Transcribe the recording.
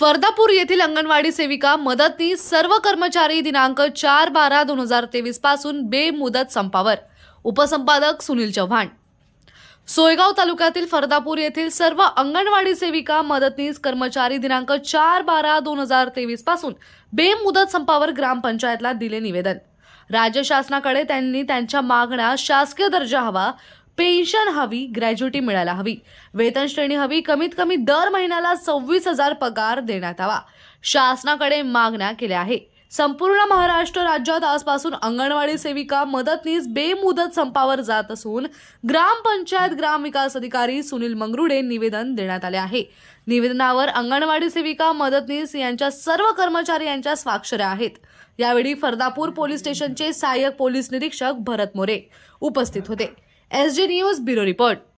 फर्दापूर येथील अंगणवाडी सेविका मदतनीस सर्व कर्मचारी दिनांक चार बारा दोन हजार तेवीस पासून बेमुदत संपावर उपसंपादक सुनील चव्हाण सोयगाव तालुक्यातील फरदापूर येथील सर्व अंगणवाडी सेविका मदतनीस कर्मचारी दिनांक चार बारा दोन हजार तेवीस पासून बेमुदत संपावर ग्रामपंचायतला दिले निवेदन राज्य शासनाकडे त्यांनी त्यांच्या मागण्या शासकीय दर्जा हवा पेन्शन हवी ग्रॅज्युटी मिळायला हवी वेतन श्रेणी हवी कमीत कमी दर महिन्याला सव्वीस हजार पगार देण्यात हवा शासनाकडे मागण्या केल्या आहे संपूर्ण महाराष्ट्र राज्यात आजपासून अंगणवाडी सेविका मदतनीस बेमुदत संपावर जात असून ग्रामपंचायत ग्रामविकास अधिकारी सुनील मंगरुडे निवेदन देण्यात आले आहे निवेदनावर अंगणवाडी सेविका मदतनीस यांच्या सर्व कर्मचारी यांच्या स्वाक्षऱ्या आहेत यावेळी फरदापूर पोलीस स्टेशनचे सहाय्यक पोलीस निरीक्षक भरत मोरे उपस्थित होते एस जे न्यूज ब्युरो रिपोर्ट